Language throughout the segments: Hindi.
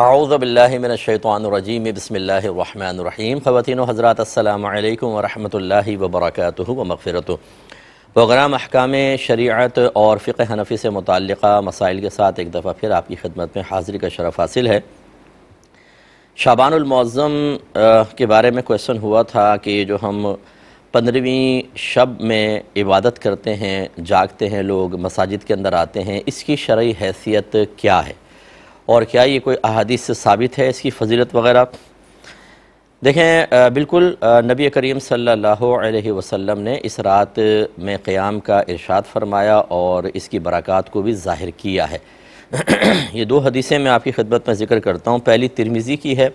आउज़बिल्लिमिनशैतरजीम बसमीम ख़वान हज़रत अल्लाम वरहि वबरक वमफ़रत प्रोग्राम अहकाम शरीत और फ़िक हनफी से मुतल मसाइल के साथ एक दफ़ा फिर आपकी खिदमत में हाज़िरी का शरफ हासिल है शाबानमौज़म के बारे में क्वेश्चन हुआ था कि जो हम पंद्रहवीं शब में इबादत करते हैं जागते हैं लोग मसाजिद के अंदर आते हैं इसकी शरा हैसियत क्या है और क्या ये कोई अहादीस से साबित है इसकी फजीलत वगैरह देखें बिल्कुल नबी करीम सल्लल्लाहु अलैहि वसल्लम ने इस रात में क़याम का इरशाद फरमाया और इसकी बरक़ात को भी ज़ाहिर किया है ये दो हदीसें मैं आपकी खिदमत में ज़िक्र करता हूँ पहली तिरमिज़ी की है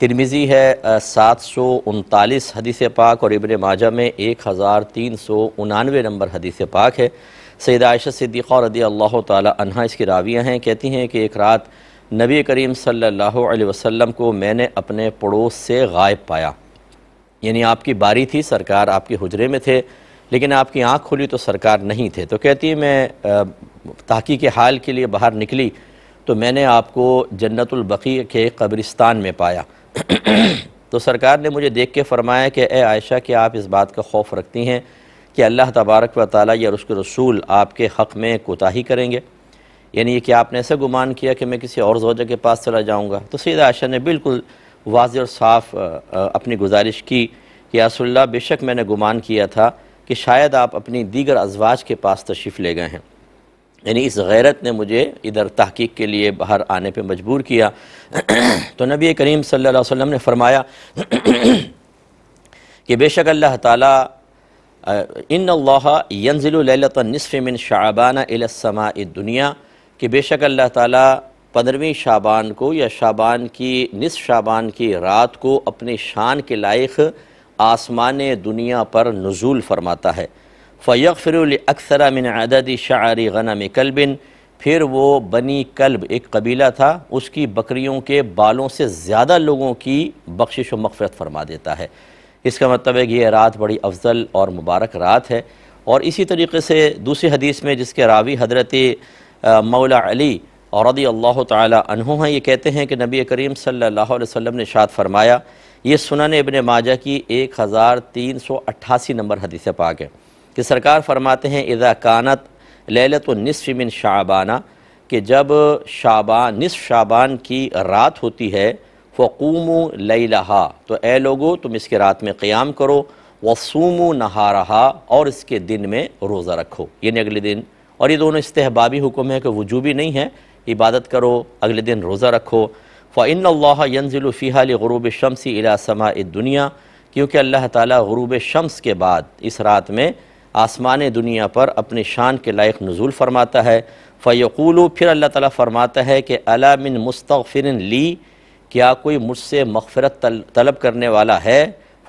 तिरमिज़ी है सात सौ उनतालीस हदीस पाक और इबन माजा में एक हज़ार तीन सौ उनानवे नंबर हदीस पाक है सैद आयशा और रदी अल्लाह तहा इसकी रावियाँ हैं कहती हैं कि एक रात नबी करीम सल्लल्लाहु अलैहि वसल्लम को मैंने अपने पड़ोस से गायब पाया यानी आपकी बारी थी सरकार आपके हजरे में थे लेकिन आपकी आँख खुली तो सरकार नहीं थे तो कहती है मैं के हाल के लिए बाहर निकली तो मैंने आपको जन्नतुलबकी के कब्रिस्तान में पाया तो सरकार ने मुझे देख के फरमाया कि ए आयशा कि आप इस बात का खौफ रखती हैं कि अल्लाह तबारक व ताली या उसके रसूल आपके हक़ में कोताही करेंगे यानी कि आपने ऐसा गुमान किया कि मैं किसी और जोजा के पास चला जाऊँगा तो सैद आशा ने बिल्कुल वाज और साफ अपनी गुजारिश की कि यासल्ला बेशक मैंने गुमान किया था कि शायद आप अपनी दीगर अजवाज के पास तशरीफ़ ले गए हैं यानी इस गैरत ने मुझे इधर तहकीक के लिए बाहर आने पर मजबूर किया तो नबी करीम सल अलैहि ने फरमाया कि बेशक अल्लाह ताली इन अल्लाह मिन शाबाना अलसमा दुनिया कि बेशक अल्लाह ताला पंद्रहवीं शाबान को या शाबान की निस शाबान की रात को अपने शान के लायक आसमान दुनिया पर नज़ूल फरमाता है फ़ैक फिर अक्सर मिन अदद शारी गनम कलबिन फिर वो बनी कल्ब एक कबीला था उसकी बकरियों के बालों से ज़्यादा लोगों की बख्शिश व मफ़रत फरमा देता है इसका मतलब है कि यह रात बड़ी अफजल और मुबारक रात है और इसी तरीके से दूसरी हदीस में जिसके रावी हजरत मौला अली और रदी अल्लाह तहों हैं ये कहते हैं कि नबी करीम सल्लल्लाहु अलैहि वसल्लम ने शाद फरमाया ये सुनन इबन माजा की एक हज़ार तीन सौ अट्ठासी नंबर हदीस पाक है कि सरकार फरमाते हैं इज़ा कानत ललत नसफ़िमिन शाबाना कि जब शाबान नसफ़ शाबान की रात होती है फ़कूम लई तो ए लोगो तुम इसके रात में क़्याम करो वसूम नहा रहा और इसके दिन में रोज़ा रखो यानी अगले दिन और ये दोनों इस्तेबाबी हुक्म है कि वजूबी नहीं है इबादत करो अगले दिन रोज़ा रखो फ़ाइन अल्लाह यंजिलफ़ीहा गरूब शमसी इलासमा दुनिया क्योंकि अल्लाह ताली गरूब शम्स के बाद इस रात में आसमान दुनिया पर अपनी शान के लायक नज़ुल फ़रमाता है फ़यकूलू फिर अल्लाह ताली फ़रमाता है कि अलामिन मुस्तफ़िन मुस्तफ़िर ली क्या कोई मुझसे मगफरत तल, तलब करने वाला है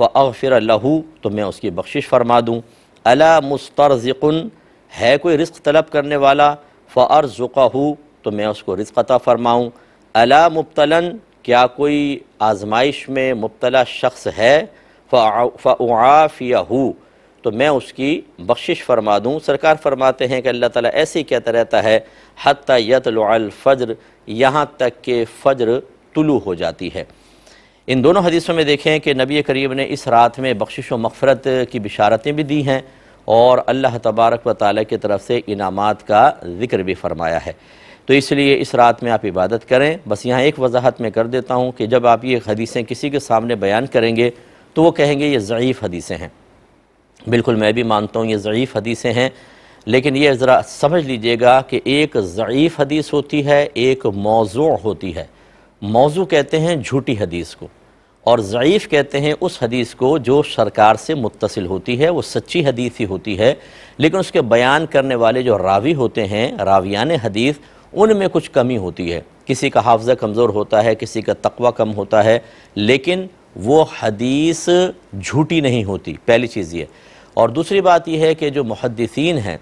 फ़िर लहू तो मैं उसकी बख्शिश फरमा दूँ अला मुस्तरज़िकुन है कोई रिस्क तलब करने वाला फ़र्ज़ुका तो मैं उसको रिस्क अता फ़रमाऊँ अला मुबतला क्या कोई आजमाइश में मुबतला शख्स है फ़ाफ़िया तो मैं उसकी बख्शिश फरमा दूँ सरकार फरमाते हैं कि अल्लाह ताला ऐसे ही कहता रहता है हत यतलफ़ज्र यहाँ तक के फ़ज्र तुलू हो जाती है इन दोनों हदीसों में देखें कि नबी करीब ने इस रात में बख्शिश व मफ़रत की बिशारतें भी दी हैं और अल्लाह तबारक व ताली की तरफ से इनामात का ज़िक्र भी फरमाया है तो इसलिए इस रात में आप इबादत करें बस यहाँ एक वजाहत मैं कर देता हूँ कि जब आप ये हदीसें किसी के सामने बयान करेंगे तो वो कहेंगे ये ज़यीफ़ हदीसें हैं बिल्कुल मैं भी मानता हूँ ये ज़यीफ़ हदीसें हैं लेकिन ये ज़रा समझ लीजिएगा कि एक ज़यीफ़ हदीस होती है एक मौजू होती है मौजू कहते हैं झूठी हदीस को और ज़यीफ़ कहते हैं उस हदीस को जो सरकार से मुतसिल होती है वो सच्ची हदीस ही होती है लेकिन उसके बयान करने वाले जो रावी होते हैं रावियान हदीस उनमें कुछ कमी होती है किसी का हाफजा कमज़ोर होता है किसी का तकवा कम होता है लेकिन वो हदीस झूठी नहीं होती पहली चीज़ ये और दूसरी बात यह है कि जो मुहदसिन हैं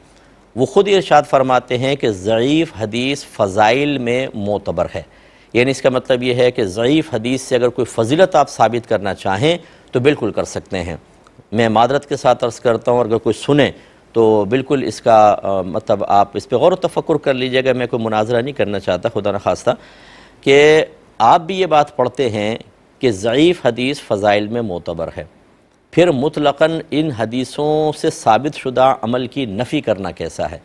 वो ख़ुद इर्शाद फरमाते हैं कि ज़ीफ़ हदीस फ़ज़ाइल में मोतबर है यानी इसका मतलब ये है कि ज़यीफ़ हदीस से अगर कोई फजीलत आप साबित करना चाहें तो बिल्कुल कर सकते हैं मैं मादरत के साथ अर्ज़ करता हूँ अगर कोई सुने तो बिल्कुल इसका आ, मतलब आप इस पर गौर तफक्र कर लीजिएगा मैं कोई मुनाजरा नहीं करना चाहता खुदा न खास्ता कि आप भी ये बात पढ़ते हैं कि ज़यीफ़ हदीस फ़ज़ाइल में मोतबर है फिर मुतलकन इन हदीसों से साबित शुदा अमल की नफ़ी करना कैसा है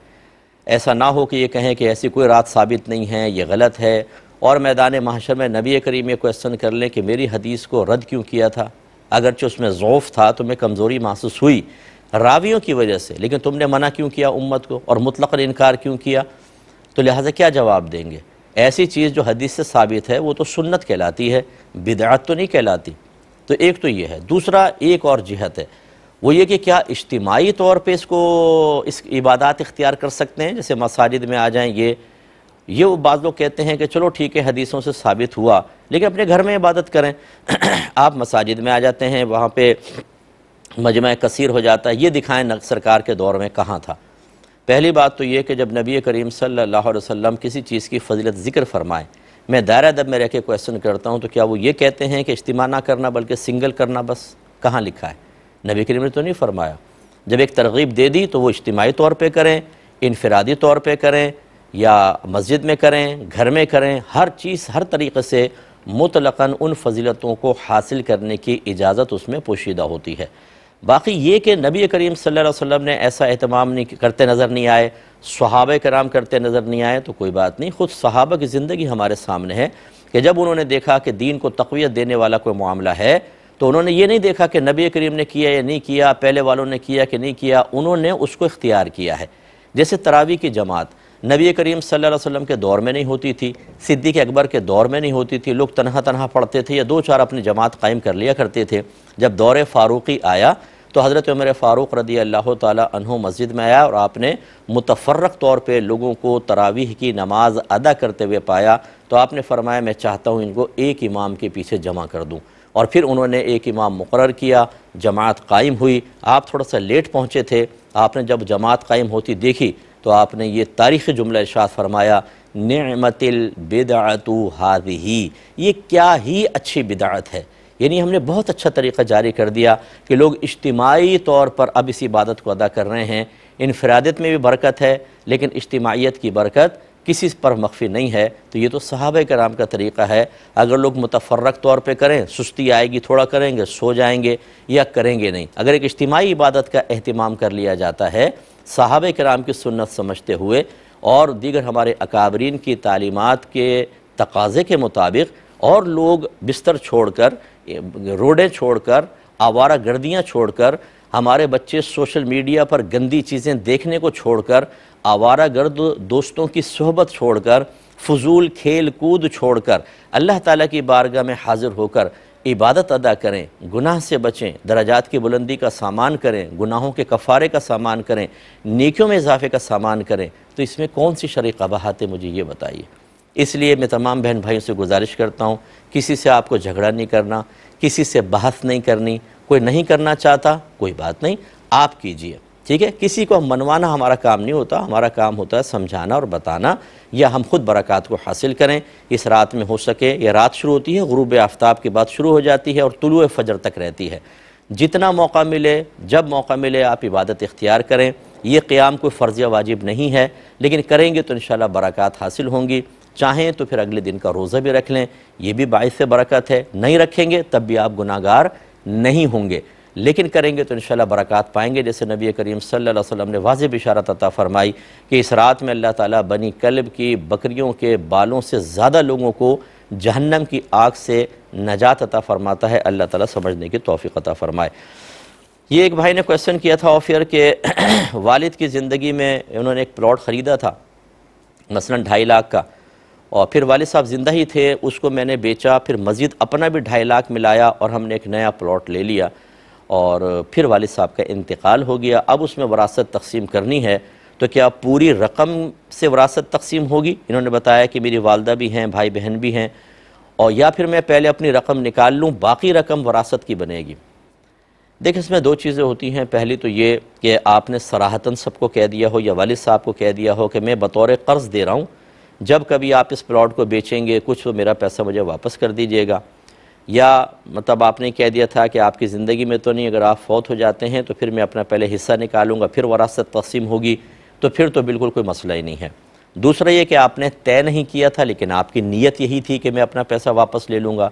ऐसा ना हो कि ये कहें कि ऐसी कोई रात साबित नहीं है ये गलत है और मैदान महाशर में नबी करीम ये क्वेश्चन कर लें कि मेरी हदीस को रद्द क्यों किया था अगरचे उसमें ज़ोफ़ था तो मैं कमज़ोरी महसूस हुई रावियों की वजह से लेकिन तुमने मना क्यों किया उम्मत को और मुतलक़ इनकार क्यों किया तो लिहाजा क्या जवाब देंगे ऐसी चीज़ जो हदीस से साबित है वो तो सुन्नत कहलाती है बिदात तो नहीं कहलाती तो एक तो ये है दूसरा एक और जिहत है वो ये कि क्या इज्तमाही तौर पे इसको इस इबादत इख्तियार कर सकते हैं जैसे मसाजिद में आ जाएं ये ये वो बाद लोग कहते हैं कि चलो ठीक है हदीसों से साबित हुआ लेकिन अपने घर में इबादत करें आप मसाजिद में आ जाते हैं वहाँ पे मजमा कसीर हो जाता है ये दिखाएं सरकार के दौर में कहाँ था पहली बात तो ये कि जब नबी करीम सल्लल्लाहु अलैहि वसल्लम किसी चीज़ की फजीलत ज़िक्र फरमाएँ मैं दायरा दब में रह के क्वेश्चन करता हूँ तो क्या वो ये कहते हैं कि इज्तम ना करना बल्कि सिंगल करना बस कहाँ लिखा है नबी करीम ने तो नहीं फरमाया जब एक तरगीब दे दी तो वो इज्तमी तौर पर करें इनफरादी तौर पर करें या मस्जिद में करें घर में करें हर चीज़ हर तरीक़े से मुतलकन उन फजीलतों को हासिल करने की इजाज़त उसमें पोशीदा होती है बाकी ये कि नबी करीम सल्लल्लाहु अलैहि वसल्लम ने ऐसा अहतमाम नहीं करते नज़र नहीं आए सहाब कराम करते नज़र नहीं आए तो कोई बात नहीं ख़ुद सहाबा की ज़िंदगी हमारे सामने है कि जब उन्होंने देखा कि दीन को तकवीत देने वाला कोई मामला है तो उन्होंने ये नहीं देखा कि नबी करीम ने किया या नहीं किया पहले वालों ने किया कि नहीं किया उन्होंने उसको इख्तियार किया है जैसे तरावी की जमात नबी करीम सल्लल्लाहु अलैहि वसल्लम के दौर में नहीं होती थी सिद्दीक अकबर के दौर में नहीं होती थी लोग तनहा तनहा पढ़ते थे या दो चार अपनी जमात कायम कर लिया करते थे जब दौर फ़ारूक़ी आया तो हज़रत उमर फ़ारूक रदी अल्लाह तहों मस्जिद में आया और आपने मुतफरक तौर पर लोगों को तरावीह की नमाज अदा करते हुए पाया तो आपने फरमाया मैं चाहता हूँ इनको एक इमाम के पीछे जमा कर दूँ और फिर उन्होंने एक इमाम मुकर किया जमात कायम हुई आप थोड़ा सा लेट पहुँचे थे आपने जब जमात कायम होती देखी तो आपने ये तारीख़ जुमला इर्शाद फरमाया नमतिल बिदातु ही ये क्या ही अच्छी बिदात है यानी हमने बहुत अच्छा तरीक़ा जारी कर दिया कि लोग इज्तमाही तौर पर अब इस इबादत को अदा कर रहे हैं इनफरादियत में भी बरकत है लेकिन इज्तमाहीत की बरकत किसी पर मख्फी नहीं है तो ये तो सहाब कराम का तरीक़ा है अगर लोग मुतफरक तौर पर करें सुस्ती आएगी थोड़ा करेंगे सो जाएंगे या करेंगे नहीं अगर एक इज्तमाही इबादत का अहतमाम कर लिया जाता है साहब कराम की सुन्नत समझते हुए और दीगर हमारे अकाबरीन की तालीमत के तकाजे के मुताबिक और लोग बिस्तर छोड़कर रोडें छोड़कर आवारा गर्दियाँ छोड़कर हमारे बच्चे सोशल मीडिया पर गंदी चीज़ें देखने को छोड़कर आवारा गर्द दोस्तों की सहबत छोड़कर फजूल खेल कूद छोड़कर अल्लाह ताला की बारगाह में हाज़िर होकर इबादत अदा करें गुनाह से बचें दराजात की बुलंदी का सामान करें गुनाहों के कफ़ारे का सामान करें नेकियों में इजाफे का सामान करें तो इसमें कौन सी शर्क कबाहत है मुझे ये बताइए इसलिए मैं तमाम बहन भाइयों से गुजारिश करता हूँ किसी से आपको झगड़ा नहीं करना किसी से बहस नहीं करनी कोई नहीं करना चाहता कोई बात नहीं आप कीजिए ठीक है किसी को मनवाना हमारा काम नहीं होता हमारा काम होता है समझाना और बताना या हम खुद बरक़ात को हासिल करें इस रात में हो सके या रात शुरू होती है गुरूब आफ्ताब के बाद शुरू हो जाती है और तुलु फ़जर तक रहती है जितना मौका मिले जब मौका मिले आप इबादत इख्तियार करें ये क़्याम कोई फ़र्ज़ वाजिब नहीं है लेकिन करेंगे तो इन बरक़ात हासिल होंगी चाहें तो फिर अगले दिन का रोज़ा भी रख लें ये भी बायस बरकत है नहीं रखेंगे तब भी आप गुनागार नहीं होंगे लेकिन करेंगे तो इन बरक़ात पाएंगे जैसे नबी करीम सल्लल्लाहु अलैहि वसल्लम ने वाज बिशारत अता फ़रमाई कि इस रात में अल्लाह ताला बनी कल्ब की बकरियों के बालों से ज़्यादा लोगों को जहन्नम की आग से नजात अता फ़रमाता है अल्लाह ताला समझने की तोफ़ी अता फ़रमाए ये एक भाई ने क्वेश्चन किया था ऑफियर के वालिद की ज़िंदगी में उन्होंने एक प्लॉट ख़रीदा था मसलन ढाई लाख का और फिर वालिद साहब ज़िंदा ही थे उसको मैंने बेचा फिर मज़ीद अपना भी ढाई लाख मिलाया और हमने एक नया प्लॉट ले लिया और फिर वालिद साहब का इंतकाल हो गया अब उसमें वरासत तकसीम करनी है तो क्या पूरी रकम से वरासत तकसीम होगी इन्होंने बताया कि मेरी वालदा भी हैं भाई बहन भी हैं और या फिर मैं पहले अपनी रकम निकाल लूँ बाकी रकम वरासत की बनेगी देखिए इसमें दो चीज़ें होती हैं पहली तो ये कि आपने सराहतन सबको कह दिया हो या वालिद साहब को कह दिया हो कि मैं बतौर कर्ज़ दे रहा हूँ जब कभी आप इस प्लॉट को बेचेंगे कुछ तो मेरा पैसा मुझे वापस कर दीजिएगा या मतलब आपने कह दिया था कि आपकी ज़िंदगी में तो नहीं अगर आप फौत हो जाते हैं तो फिर मैं अपना पहले हिस्सा निकालूंगा फिर वरासत तकसीम होगी तो फिर तो बिल्कुल कोई मसला ही नहीं है दूसरा ये कि आपने तय नहीं किया था लेकिन आपकी नीयत यही थी कि मैं अपना पैसा वापस ले लूँगा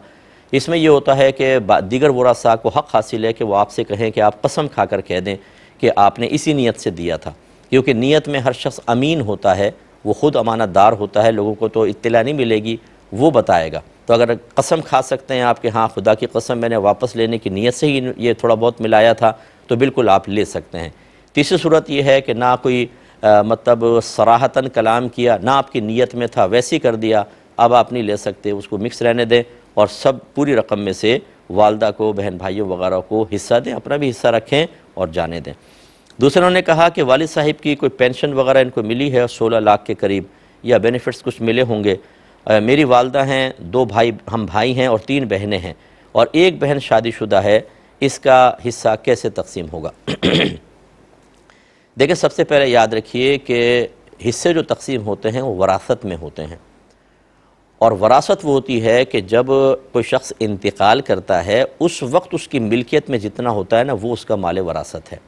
इसमें यह होता है कि दीगर वरासा को हक़ हासिल है कि वो आपसे कहें कि आप कसम खा कर कह दें कि आपने इसी नीयत से दिया था क्योंकि नीयत में हर शख्स अमीन होता है वो ख़ुद अमानतदार होता है लोगों को तो इत्तला नहीं मिलेगी वो बताएगा तो अगर कसम खा सकते हैं आपके हाँ खुदा की कसम मैंने वापस लेने की नीयत से ही ये थोड़ा बहुत मिलाया था तो बिल्कुल आप ले सकते हैं तीसरी सूरत यह है कि ना कोई आ, मतलब सराहतन कलाम किया ना आपकी नीयत में था वैसी कर दिया अब आप नहीं ले सकते उसको मिक्स रहने दें और सब पूरी रकम में से वालदा को बहन भाइयों वगैरह को हिस्सा दें अपना भी हिस्सा रखें और जाने दें दूसरे उन्होंने कहा कि वालिद साहिब की कोई पेंशन वगैरह इनको मिली है सोलह लाख के करीब या बेनिफिट्स कुछ मिले होंगे मेरी वालदा हैं दो भाई हम भाई हैं और तीन बहनें हैं और एक बहन शादीशुदा है इसका हिस्सा कैसे तकसीम होगा देखिए सबसे पहले याद रखिए कि हिस्से जो तकसीम होते हैं वो वरासत में होते हैं और वरासत वो होती है कि जब कोई शख्स इंतकाल करता है उस वक्त उसकी मिल्कियत में जितना होता है ना वो उसका माल वरासत है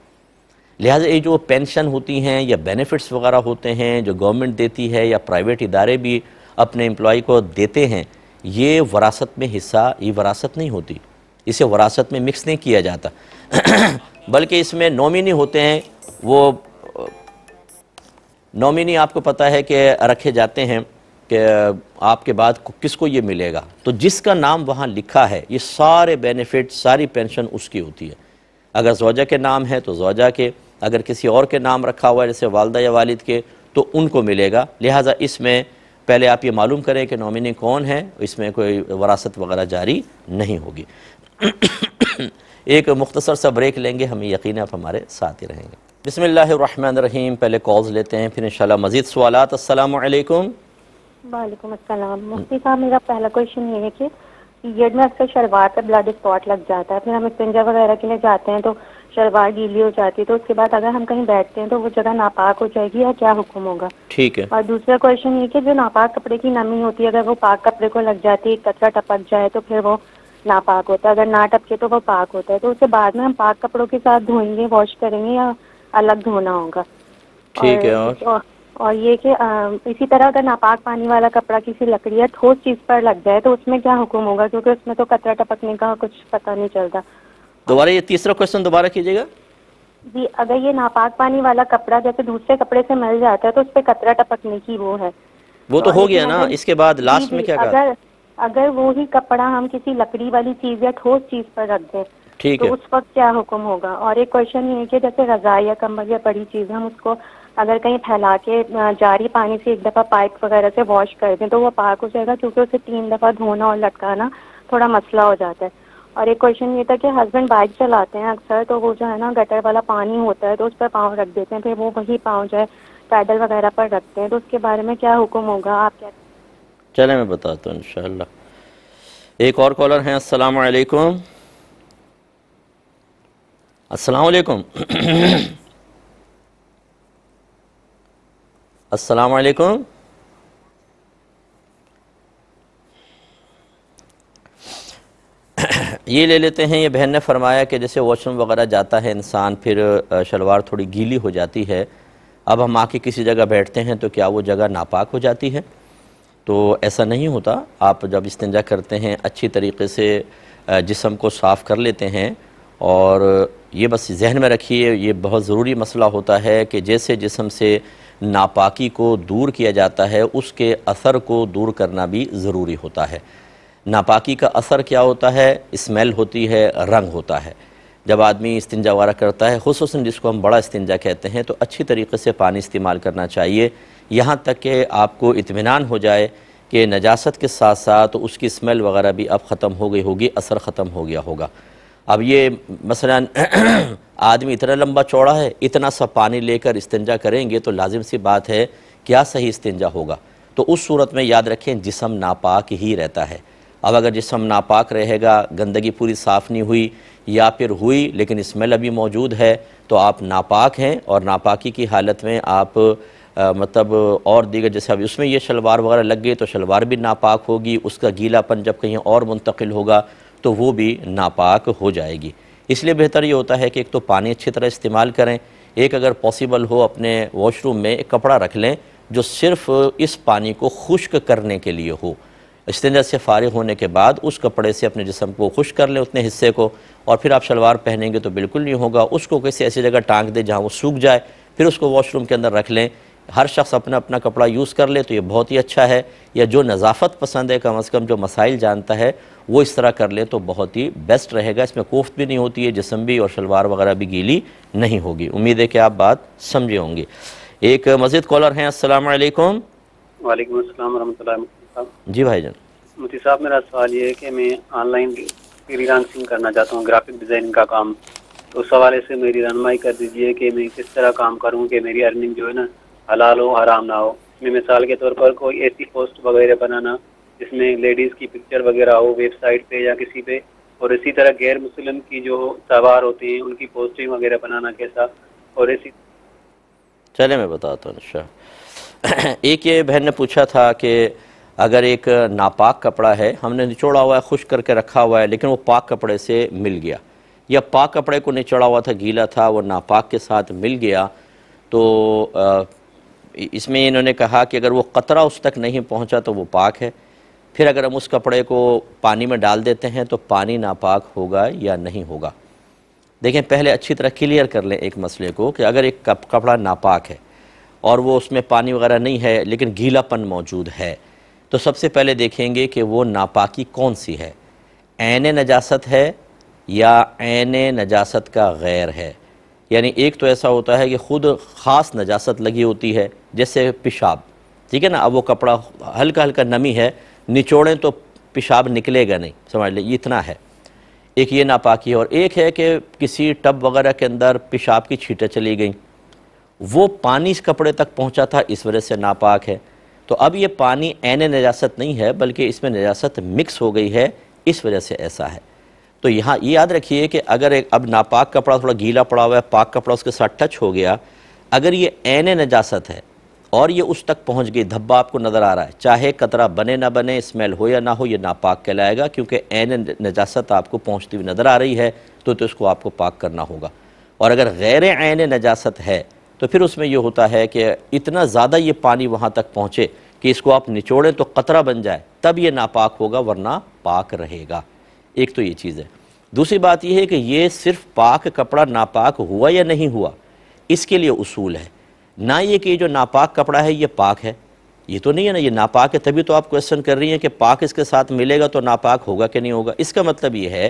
लिहाजा ये जो पेंशन होती हैं या बेनिफिट्स वगैरह होते हैं जो गवर्नमेंट देती है या प्राइवेट इदारे भी अपने एम्प्लॉय को देते हैं ये वरासत में हिस्सा ये वरासत नहीं होती इसे वरासत में मिक्स नहीं किया जाता बल्कि इसमें नॉमिनी होते हैं वो नॉमिनी आपको पता है कि रखे जाते हैं कि आपके बाद किसको ये मिलेगा तो जिसका नाम वहाँ लिखा है ये सारे बेनिफिट सारी पेंशन उसकी होती है अगर जोजा के नाम है तो जोजा के अगर किसी और के नाम रखा हुआ है जैसे वालदा या वालिद के तो उनको मिलेगा लिहाजा इसमें पहले आप ये मालूम करें कि नॉमिनी कौन है इसमें कोई वरासत वगैरह जारी नहीं होगी एक मुख्तसर सा ब्रेक लेंगे हम यकीन आप हमारे साथ ही रहेंगे बिसमिल्ल रहीम पहले कॉल्स लेते हैं फिर इंशाल्लाह मजीद सवाल असलम वालेकुम वालेकुम अस्सलाम मुफ्ती साहब मेरा पहला क्वेश्चन ये है कि पीरियड में अक्सर शलवार पर ब्लड स्पॉट लग जाता है फिर हम स्पेंजर वगैरह के लिए जाते हैं तो शलवार गीली हो जाती है तो उसके बाद अगर हम कहीं बैठते हैं तो वो जगह नापाक हो जाएगी या क्या हुक्म होगा ठीक है और दूसरा क्वेश्चन ये कि जो नापाक कपड़े की नमी होती है अगर वो पाक कपड़े को लग जाती है कचरा टपक जाए तो फिर वो नापाक होता है अगर ना टपके तो वो पाक होता है तो उसके बाद में हम पाक कपड़ों के साथ धोएंगे वॉश करेंगे या अलग धोना होगा ठीक है और, और ये कि इसी तरह अगर नापाक पानी वाला कपड़ा किसी लकड़ी या ठोस चीज पर लग जाए तो उसमें क्या हुक्म होगा क्योंकि उसमें तो कचरा टपकने का कुछ पता नहीं चलता दोबारा ये तीसरा क्वेश्चन दोबारा कीजिएगा जी अगर ये नापाक पानी वाला कपड़ा जैसे दूसरे कपड़े से मिल जाता है तो उस पर कतरा टपकने की वो है वो तो, हो गया ना इसके बाद लास्ट में क्या अगर अगर वो ही कपड़ा हम किसी लकड़ी वाली चीज या ठोस चीज पर रख दे ठीक तो है उस वक्त क्या हुक्म होगा और एक क्वेश्चन ये है कि जैसे रजा या कम्बल या बड़ी चीज हम उसको अगर कहीं फैला के जारी पानी से एक दफा पाइप वगैरह से वॉश कर दें तो वो पाक हो जाएगा क्योंकि उसे तीन दफा धोना और लटकाना थोड़ा मसला हो जाता है और एक क्वेश्चन ये था कि हस्बैंड बाइक चलाते हैं अक्सर तो वो जो है ना गटर वाला पानी होता है तो उस पर पाँव रख देते हैं फिर वो वही पाँव जो है पैडल वगैरह पर रखते हैं तो उसके बारे में क्या हुक्म होगा आप क्या चले मैं बताता हूँ इन एक और कॉलर हैं अस्सलाम वालेकुम अस्सलाम वालेकुम अस्सलाम वालेकुम ये ले लेते हैं ये बहन ने फरमाया कि जैसे वॉशरूम वगैरह जाता है इंसान फिर शलवार थोड़ी गीली हो जाती है अब हम आके किसी जगह बैठते हैं तो क्या वो जगह नापाक हो जाती है तो ऐसा नहीं होता आप जब इस्तंजा करते हैं अच्छी तरीके से जिसम को साफ़ कर लेते हैं और ये बस जहन में रखिए ये बहुत ज़रूरी मसला होता है कि जैसे जिसम से नापाकी को दूर किया जाता है उसके असर को दूर करना भी ज़रूरी होता है नापाकी का असर क्या होता है स्मेल होती है रंग होता है जब आदमी इस्तंजा वारा करता है खसूस जिसको हम बड़ा इस्तंजा कहते हैं तो अच्छी तरीके से पानी इस्तेमाल करना चाहिए यहाँ तक कि आपको इतमान हो जाए कि नजास्त के साथ साथ तो उसकी स्मेल वगैरह भी अब ख़त्म हो गई होगी असर ख़त्म हो गया होगा अब ये मसला आदमी इतना लंबा चौड़ा है इतना सा पानी लेकर इस्तंजा करेंगे तो लाजिम सी बात है क्या सही इस्तंजा होगा तो उस सूरत में याद रखें जिसम नापाक ही रहता है अब अगर जिसम नापाक रहेगा गंदगी पूरी साफ़ नहीं हुई या फिर हुई लेकिन स्मेल अभी मौजूद है तो आप नापाक हैं और नापाकी की हालत में आप आ, मतलब और दीगर जैसे अब उसमें ये शलवार वगैरह लग गई तो शलवार भी नापाक होगी उसका गीलापन जब कहीं और मुंतकिल होगा तो वो भी नापाक हो जाएगी इसलिए बेहतर ये होता है कि एक तो पानी अच्छी तरह इस्तेमाल करें एक अगर पॉसिबल हो अपने वॉशरूम में एक कपड़ा रख लें जो सिर्फ़ इस पानी को खुश्क करने के लिए हो इस्तेजा से फारिग होने के बाद उस कपड़े से अपने जिसम को खुश कर लें उतने हिस्से को और फिर आप शलवार पहनेंगे तो बिल्कुल नहीं होगा उसको किसी ऐसी जगह टांग दें जहाँ वो सूख जाए फिर उसको वॉशरूम के अंदर रख लें हर शख्स अपना अपना कपड़ा यूज़ कर ले तो ये बहुत ही अच्छा है या जो नज़ाफ़त पसंद है कम अज़ कम जो मसाइल जानता है वो इस तरह कर ले तो बहुत ही बेस्ट रहेगा इसमें कोफ्त भी नहीं होती है जिसम भी और शलवार वगैरह भी गीली नहीं होगी उम्मीद है कि आप बात समझे होंगे एक मज़ीद कॉलर हैं असलकम वालेकाम साहब जी जान मोती साहब मेरा सवाल ये है कि मैं ऑनलाइन फ्रीलांसिंग करना चाहता हूँ ग्राफिक डिज़ाइनिंग का काम तो उस हवाले से मेरी रहनमाई कर दीजिए कि मैं किस तरह काम करूँ कि मेरी अर्निंग जो है ना हलाल हो आराम ना हो मैं मिसाल के तौर पर कोई ऐसी पोस्ट वगैरह बनाना जिसमें लेडीज़ की पिक्चर वगैरह हो वेबसाइट पे या किसी पे और इसी तरह गैर मुस्लिम की जो सवार होते हैं उनकी पोस्टिंग वगैरह बनाना कैसा और इसी चले मैं बताता हूँ अच्छा। एक ये बहन ने पूछा था कि अगर एक नापाक कपड़ा है हमने निचोड़ा हुआ है खुश करके रखा हुआ है लेकिन वो पाक कपड़े से मिल गया या पाक कपड़े को निचोड़ा हुआ था गीला था वो नापाक के साथ मिल गया तो इसमें इन्होंने कहा कि अगर वो कतरा उस तक नहीं पहुंचा तो वो पाक है फिर अगर हम उस कपड़े को पानी में डाल देते हैं तो पानी नापाक होगा या नहीं होगा देखें पहले अच्छी तरह क्लियर कर लें एक मसले को कि अगर एक कपड़ा नापाक है और वो उसमें पानी वगैरह नहीं है लेकिन गीलापन मौजूद है तो सबसे पहले देखेंगे कि वो नापाकी कौन सी है ऐन नजासत है या ऐन नजासत का गैर है यानी एक तो ऐसा होता है कि ख़ुद ख़ास नजासत लगी होती है जैसे पेशाब ठीक है ना अब वो कपड़ा हल्का हल्का नमी है निचोड़ें तो पेशाब निकलेगा नहीं समझ लीजिए इतना है एक ये नापाकी है और एक है कि किसी टब वगैरह के अंदर पेशाब की छीटें चली गई वो पानी इस कपड़े तक पहुंचा था इस वजह से नापाक है तो अब ये पानी एन नजास्त नहीं है बल्कि इसमें नजास्त मिक्स हो गई है इस वजह से ऐसा है तो यहाँ ये याद रखिए कि अगर एक अब नापाक कपड़ा थोड़ा गीला पड़ा हुआ है पाक कपड़ा उसके साथ टच हो गया अगर ये एन नजास्त है और ये उस तक पहुँच गई धब्बा आपको नज़र आ रहा है चाहे कतरा बने ना बने स्मेल हो या ना हो ये नापाक कहलाएगा क्योंकि एन नजास्त आपको पहुँचती हुई नज़र आ रही है तो, तो इसको आपको पाक करना होगा और अगर गैर एन नजास्त है तो फिर उसमें यह होता है कि इतना ज़्यादा ये पानी वहाँ तक पहुँचे कि इसको आप निचोड़ें तो कतरा बन जाए तब ये नापाक होगा वरना पाक रहेगा एक तो ये चीज़ है दूसरी बात यह है कि ये सिर्फ पाक कपड़ा नापाक हुआ या नहीं हुआ इसके लिए उसूल है ना ये कि जो नापाक कपड़ा है ये पाक है ये तो नहीं है ना ये नापाक है तभी तो आप क्वेश्चन कर रही हैं कि पाक इसके साथ मिलेगा तो नापाक होगा कि नहीं होगा इसका मतलब ये है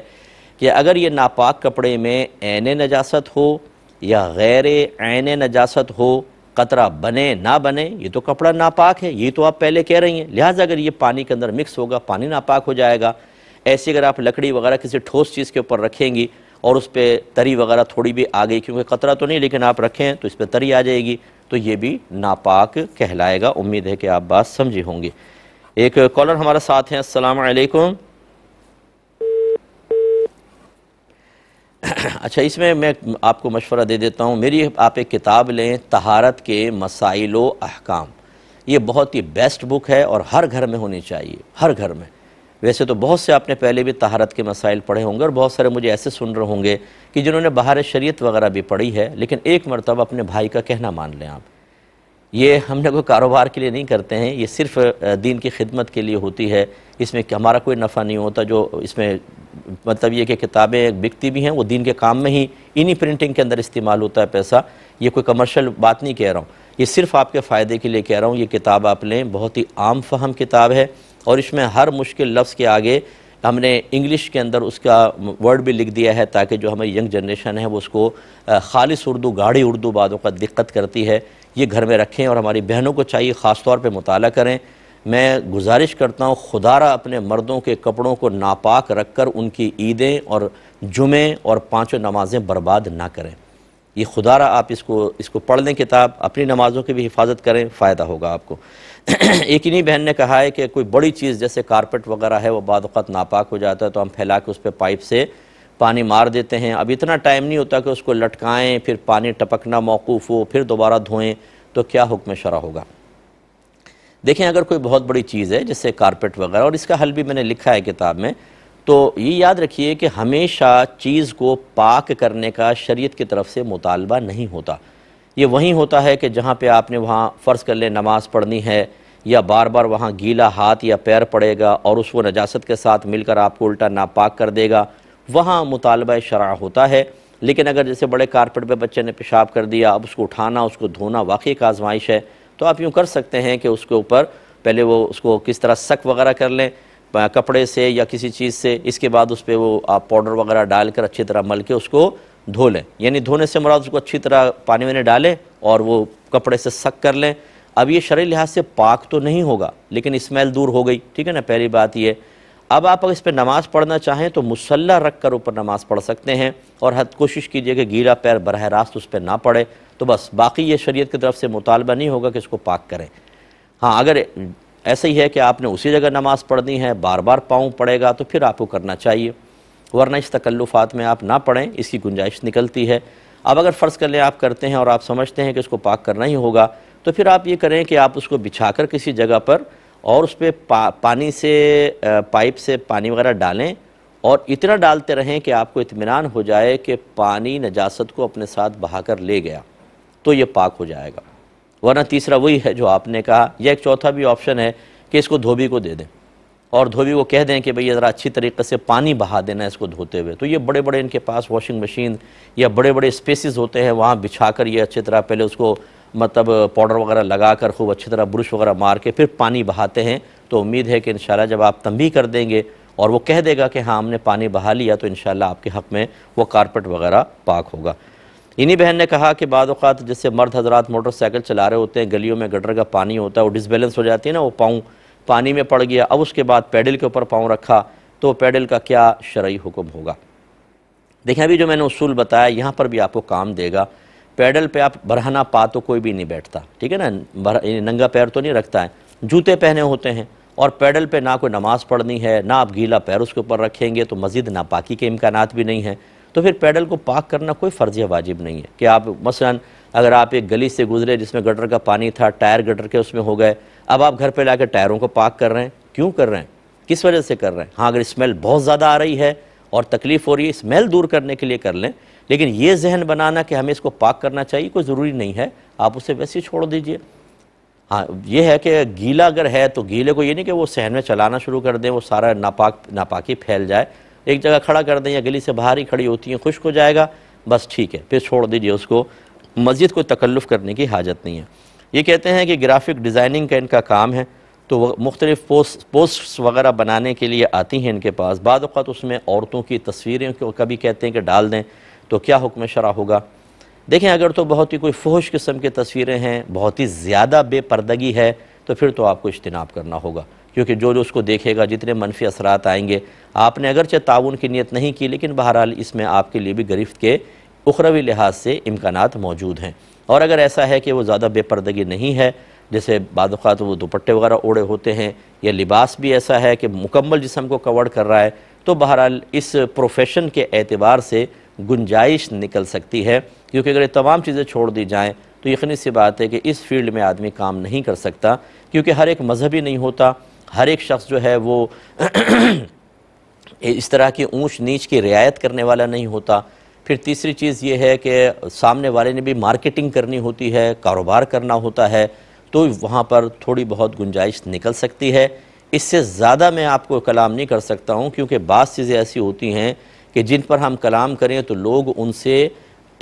कि अगर ये नापाक कपड़े में ऐन नजासत हो या गैर ऐन नजासत हो कतरा बने ना बने ये तो कपड़ा नापाक है ये तो आप पहले कह रही हैं लिहाजा अगर ये पानी के अंदर मिक्स होगा पानी नापाक हो जाएगा ऐसे अगर आप लकड़ी वगैरह किसी ठोस चीज़ के ऊपर रखेंगी और उस पर तरी वगैरह थोड़ी भी आ गई क्योंकि कतरा तो नहीं लेकिन आप रखें तो इस पर तरी आ जाएगी तो ये भी नापाक कहलाएगा उम्मीद है कि आप बात समझी होंगी एक कॉलर हमारे साथ हैं असलकम अच्छा इसमें मैं आपको मशवरा दे देता हूँ मेरी आप एक किताब लें तहारत के मसाइल अहकाम ये बहुत ही बेस्ट बुक है और हर घर में होनी चाहिए हर घर में वैसे तो बहुत से आपने पहले भी तहारत के मसाइल पढ़े होंगे और बहुत सारे मुझे ऐसे सुन रहे होंगे कि जिन्होंने बाहर शरीयत वगैरह भी पढ़ी है लेकिन एक मरतब अपने भाई का कहना मान लें आप ये हमने कोई कारोबार के लिए नहीं करते हैं ये सिर्फ दीन की खिदमत के लिए होती है इसमें हमारा कोई नफ़ा नहीं होता जो इसमें मतलब ये कि किताबें बिकती भी हैं वो दिन के काम में ही इन्हीं प्रिंटिंग के अंदर इस्तेमाल होता है पैसा ये कोई कमर्शल बात नहीं कह रहा हूँ ये सिर्फ़ आपके फ़ायदे के लिए कह रहा हूँ ये किताब आप लें बहुत ही आम फहम किताब है और इसमें हर मुश्किल लफ्ज़ के आगे हमने इंग्लिश के अंदर उसका वर्ड भी लिख दिया है ताकि जो हमारी यंग जनरेशन है वो उसको खालिस उर्दू गाढ़ी उर्दू बातों का दिक्कत करती है ये घर में रखें और हमारी बहनों को चाहिए ख़ास तौर पर मुताल करें मैं गुजारिश करता हूँ खुदारा अपने मर्दों के कपड़ों को नापाक रख कर उनकी ईदें और जुमे और पाँचों नमाजें बर्बाद ना करें ये खुदारा आप इसको इसको पढ़ लें किताब अपनी नमाज़ों की भी हिफाजत करें फ़ायदा होगा आपको एक इन्हीं बहन ने कहा है कि कोई बड़ी चीज़ जैसे कारपेट वगैरह है वो बाद नापाक हो जाता है तो हम फैला के उस पर पाइप से पानी मार देते हैं अब इतना टाइम नहीं होता कि उसको लटकाएं फिर पानी टपकना मौकूफ़ हो फिर दोबारा धोएं तो क्या हुक्म शरा होगा देखें अगर कोई बहुत बड़ी चीज़ है जैसे कारपेट वगैरह और इसका हल भी मैंने लिखा है किताब में तो ये याद रखिए कि हमेशा चीज़ को पाक करने का शरीयत की तरफ से मुतालबा नहीं होता ये वहीं होता है कि जहाँ पे आपने वहाँ फ़र्ज़ कर ले नमाज़ पढ़नी है या बार बार वहाँ गीला हाथ या पैर पड़ेगा और उस वो नजास्त के साथ मिलकर आपको उल्टा नापाक कर देगा वहाँ मुतालबा शरा होता है लेकिन अगर जैसे बड़े कारपेट पर बच्चे ने पेशाब कर दिया अब उसको उठाना उसको धोना वाकई का आजमाइश है तो आप यूँ कर सकते हैं कि उसके ऊपर पहले वो उसको किस तरह सक वगैरह कर लें कपड़े से या किसी चीज़ से इसके बाद उस पर वो आप पाउडर वगैरह डालकर अच्छी तरह मल के उसको धो लें यानी धोने से मुराद उसको अच्छी तरह पानी में डालें और वो कपड़े से सक कर लें अब ये शरीर लिहाज से पाक तो नहीं होगा लेकिन स्मेल दूर हो गई ठीक है ना पहली बात ये अब आप अगर इस पर नमाज़ पढ़ना चाहें तो मुसल्ला रख कर ऊपर नमाज़ पढ़ सकते हैं और हद कोशिश कीजिए कि गीला पैर बरह रास्त उस पर ना पड़े तो बस बाकी ये शरीयत की तरफ से मुतालबा नहीं होगा कि इसको पाक करें हाँ अगर ऐसा ही है कि आपने उसी जगह नमाज़ पढ़नी है बार बार पाँव पड़ेगा तो फिर आपको करना चाहिए वरना इस तकल्लुफ़ात में आप ना पढ़ें इसकी गुंजाइश निकलती है अब अगर फ़र्ज़ कर लें आप करते हैं और आप समझते हैं कि इसको पाक करना ही होगा तो फिर आप ये करें कि आप उसको बिछा कर किसी जगह पर और उस पर पा, पानी से पाइप से पानी वगैरह डालें और इतना डालते रहें कि आपको इतमान हो जाए कि पानी नजास्त को अपने साथ बहा कर ले गया तो ये पाक हो जाएगा वरना तीसरा वही है जो आपने कहा यह एक चौथा भी ऑप्शन है कि इसको धोबी को दे दें और धोबी को कह दें कि भाई ज़रा अच्छी तरीके से पानी बहा देना इसको धोते हुए तो ये बड़े बड़े इनके पास वॉशिंग मशीन या बड़े बड़े स्पेसेस होते हैं वहाँ बिछा कर ये अच्छी तरह पहले उसको मतलब पाउडर वगैरह लगा कर खूब अच्छी तरह ब्रश वगैरह मार के फिर पानी बहाते हैं तो उम्मीद है कि इन जब आप तंबी कर देंगे और वो कह देगा कि हाँ हमने पानी बहा लिया तो इन आपके हक़ में वो कारपेट वगैरह पाक होगा इन्हीं बहन ने कहा कि बाद अवत जैसे मर्द हजरात मोटरसाइकिल चला रहे होते हैं गलियों में गटर का पानी होता है वो डिसबैलेंस हो जाती है ना वो पाँव पानी में पड़ गया अब उसके बाद पैडल के ऊपर पाँव रखा तो पैडल का क्या शर्य हुक्म होगा देखें अभी जो मैंने उसूल बताया यहाँ पर भी आपको काम देगा पैडल पे आप बरहना पा तो कोई भी नहीं बैठता ठीक है ना नंगा पैर तो नहीं रखता है जूते पहने होते हैं और पैडल पे ना कोई नमाज़ पढ़नी है ना आप गीला पैर उसके ऊपर रखेंगे तो मज़ीद नापाकी के इम्कान भी नहीं हैं तो फिर पैडल को पाक करना कोई फ़र्ज़ वाजिब नहीं है कि आप मसला अगर आप एक गली से गुजरे जिसमें गटर का पानी था टायर गटर के उसमें हो गए अब आप घर पर ला टायरों को पाक कर रहे हैं क्यों कर रहे हैं किस वजह से कर रहे हैं हाँ अगर स्मेल बहुत ज़्यादा आ रही है और तकलीफ़ हो रही है स्मेल दूर करने के लिए कर लें लेकिन ये जहन बनाना कि हमें इसको पाक करना चाहिए कोई ज़रूरी नहीं है आप उसे वैसे ही छोड़ दीजिए हाँ ये है कि गीला अगर है तो गीले को ये नहीं कि वो सहन में चलाना शुरू कर दें वो सारा नापाक नापाकी फैल जाए एक जगह खड़ा कर दें या गली से बाहर ही खड़ी होती हैं खुश्क हो जाएगा बस ठीक है फिर छोड़ दीजिए उसको मज़ीद कोई तकल्लुफ़ करने की हाजत नहीं है ये कहते हैं कि ग्राफिक डिज़ाइनिंग का इनका काम है तो वह मुख्तलिफ़ पोस्ट पोस्ट्स वगैरह बनाने के लिए आती हैं इनके पास बाद अवत उसमें औरतों की तस्वीरें को कभी कहते हैं कि डाल दें तो क्या हुक्म शरा होगा देखें अगर तो बहुत ही कोई फहश किस्म की तस्वीरें हैं बहुत ही ज़्यादा बेपर्दगी है तो फिर तो आपको इजतनाब करना होगा क्योंकि जो जो उसको देखेगा जितने मनफी असरात आएंगे आपने अगरचे ताउन की नीयत नहीं की लेकिन बहरहाल इसमें आपके लिए भी गरीफ के उखरवी लिहाज से इम्कान मौजूद हैं और अगर ऐसा है कि वो ज़्यादा बेपर्दगी नहीं है जैसे बाद वो दुपट्टे वगैरह ओढ़े होते हैं या लिबास भी ऐसा है कि मुकम्मल जिसम को कवर कर रहा है तो बहरहाल इस प्रोफेशन के एतबार से गुंजाइश निकल सकती है क्योंकि अगर ये तमाम चीज़ें छोड़ दी जाएँ तो यकनी सी बात है कि इस फील्ड में आदमी काम नहीं कर सकता क्योंकि हर एक मजहबी नहीं होता हर एक शख्स जो है वो इस तरह की ऊंच नीच की रियायत करने वाला नहीं होता फिर तीसरी चीज़ ये है कि सामने वाले ने भी मार्केटिंग करनी होती है कारोबार करना होता है तो वहाँ पर थोड़ी बहुत गुंजाइश निकल सकती है इससे ज़्यादा मैं आपको कलाम नहीं कर सकता हूँ क्योंकि बाज़ चीज़ें ऐसी होती हैं कि जिन पर हम कलाम करें तो लोग उनसे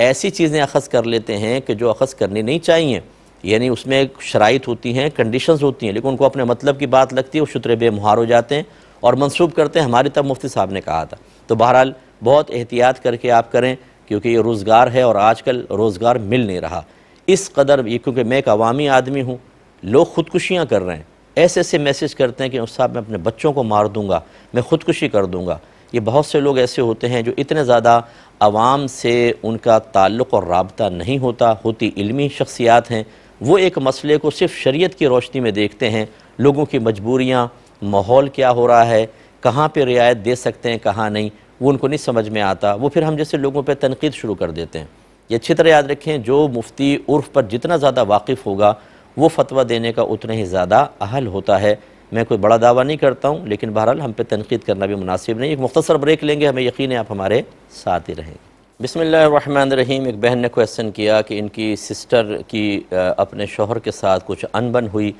ऐसी चीज़ें अखज़ कर लेते हैं कि जो अखज़ करनी नहीं चाहिए यानी उसमें शराइत होती हैं कंडीशंस होती हैं लेकिन उनको अपने मतलब की बात लगती है वो शुतरे बेमहार हो जाते हैं और मनसूब करते हैं हमारे तब मुफ्ती साहब ने कहा था तो बहरहाल बहुत एहतियात करके आप करें क्योंकि ये रोज़गार है और आजकल रोज़गार मिल नहीं रहा इस कदर ये क्योंकि मैं एक अवामी आदमी हूँ लोग ख़ुदकुशियाँ कर रहे हैं ऐसे ऐसे मैसेज करते हैं कि उस साहब मैं अपने बच्चों को मार दूँगा मैं ख़ुदकुशी कर दूँगा ये बहुत से लोग ऐसे होते हैं जो इतने ज़्यादा आवाम से उनका ताल्लुक़ और रबता नहीं होता होती इलमी शख्सियात हैं वो एक मसले को सिर्फ शरीयत की रोशनी में देखते हैं लोगों की मजबूरियाँ माहौल क्या हो रहा है कहाँ पे रियायत दे सकते हैं कहाँ नहीं वो उनको नहीं समझ में आता वो फिर हम जैसे लोगों पर तनकीद शुरू कर देते हैं ये अच्छी तरह याद रखें जो मुफ्ती उर्फ पर जितना ज़्यादा वाकिफ़ होगा वो फतवा देने का उतना ही ज़्यादा अहल होता है मैं कोई बड़ा दावा नहीं करता हूँ लेकिन बहरहाल हम पे तनकीद करना भी मुनासिब नहीं एक मुख्तर ब्रेक लेंगे हमें यकीन है आप हमारे साथ ही रहेंगे बिसमीम एक बहन ने क्वेश्चन किया कि इनकी सिस्टर की अपने शोहर के साथ कुछ अनबन हुई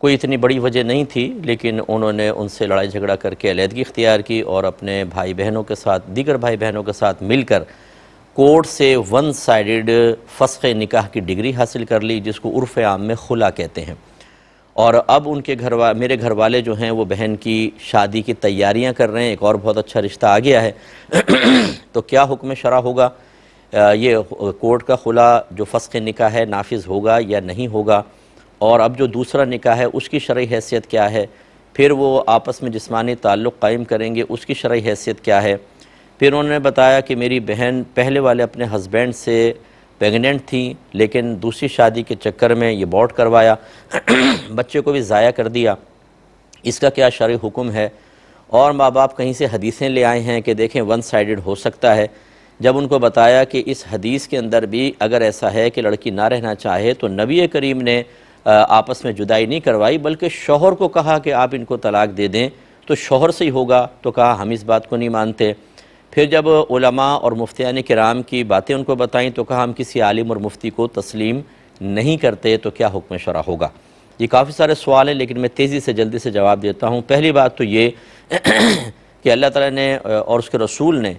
कोई इतनी बड़ी वजह नहीं थी लेकिन उन्होंने उनसे लड़ाई झगड़ा करके अलीहदगी इख्तियार की और अपने भाई बहनों के साथ दीगर भाई बहनों के साथ मिलकर कोर्ट से वन साइड फ़स्ख निकाह की डिग्री हासिल कर ली जिसको उर्फ़ आम में खुला कहते हैं और अब उनके घर वा मेरे घर वाले जो हैं वो बहन की शादी की तैयारियां कर रहे हैं एक और बहुत अच्छा रिश्ता आ गया है तो क्या हुक्म शरा होगा ये कोर्ट का खुला जो फ़स्क निका है नाफिज होगा या नहीं होगा और अब जो दूसरा निका है उसकी शर्य हैसियत क्या है फिर वो आपस में जिसमानी ताल्लुक़ कायम करेंगे उसकी शर्य हैसियत क्या है फिर उन्होंने बताया कि मेरी बहन पहले वाले अपने हस्बैंड से प्रेगनेंट थी लेकिन दूसरी शादी के चक्कर में ये बॉट करवाया बच्चे को भी ज़ाया कर दिया इसका क्या शर हुक्म है और माँ बाप कहीं से हदीसें ले आए हैं कि देखें वन साइडेड हो सकता है जब उनको बताया कि इस हदीस के अंदर भी अगर ऐसा है कि लड़की ना रहना चाहे तो नबी करीम ने आपस में जुदाई नहीं करवाई बल्कि शोहर को कहा कि आप इनको तलाक दे दें तो शोहर से ही होगा तो कहा हम इस बात को नहीं मानते फिर जब उलमा और ने कराम की बातें उनको बताएं तो कहा हम किसी आलिम और मुफ्ती को तस्लीम नहीं करते तो क्या हुक्म शरा होगा ये काफ़ी सारे सवाल हैं लेकिन मैं तेज़ी से जल्दी से जवाब देता हूँ पहली बात तो ये कि अल्लाह ताला ने और उसके रसूल ने